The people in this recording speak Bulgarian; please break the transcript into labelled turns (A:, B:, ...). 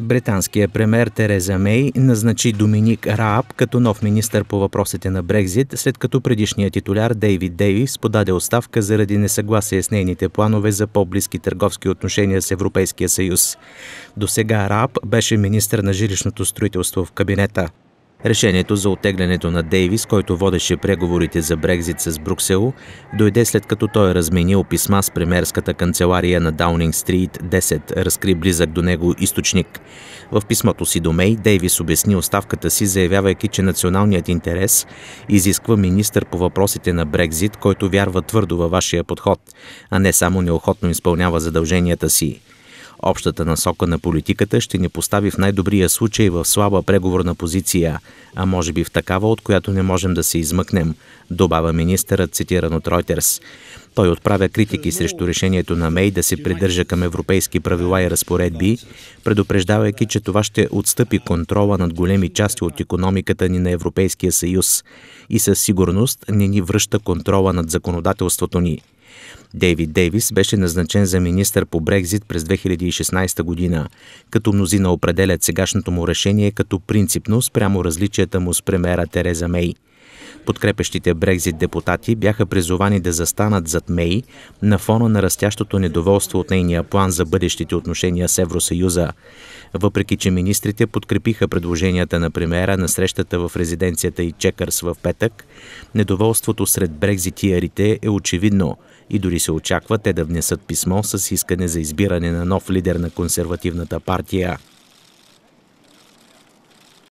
A: Британският премьер Тереза Мей назначи Доминик Рааб като нов министър по въпросите на Брекзит, след като предишният титуляр Дейвид Дейвис подаде оставка заради несъгласие с нейните планове за по-близки търговски отношения с Европейския съюз. До сега Рааб беше министър на жилищното строителство в кабинета. Решението за отеглянето на Дейвис, който водеше преговорите за Брекзит с Бруксел, дойде след като той разменил писма с премерската канцелария на Даунинг Стрит 10, разкри близък до него източник. В писмото си до Мей Дейвис обясни оставката си, заявявайки, че националният интерес изисква министър по въпросите на Брекзит, който вярва твърдо във вашия подход, а не само неохотно изпълнява задълженията си. Общата насока на политиката ще ни постави в най-добрия случай в слаба преговорна позиция, а може би в такава, от която не можем да се измъкнем, добавя министърът, цитиран от Ройтерс. Той отправя критики срещу решението на Мей да се придържа към европейски правила и разпоредби, предупреждавайки, че това ще отстъпи контрола над големи части от економиката ни на Европейския съюз и със сигурност не ни връща контрола над законодателството ни – Дейвид Дейвис беше назначен за министър по Брекзит през 2016 година, като мнозина определят сегашното му решение като принципно спрямо различията му с премера Тереза Мей. Подкрепещите Брекзит депутати бяха призовани да застанат зад Мей на фона на растящото недоволство от нейния план за бъдещите отношения с Евросъюза. Въпреки, че министрите подкрепиха предложенията на премиера на срещата в резиденцията и Чекърс в петък, недоволството сред брекзитиерите е очевидно – и дори се очаква те да внесат писмо с искане за избиране на нов лидер на консервативната партия.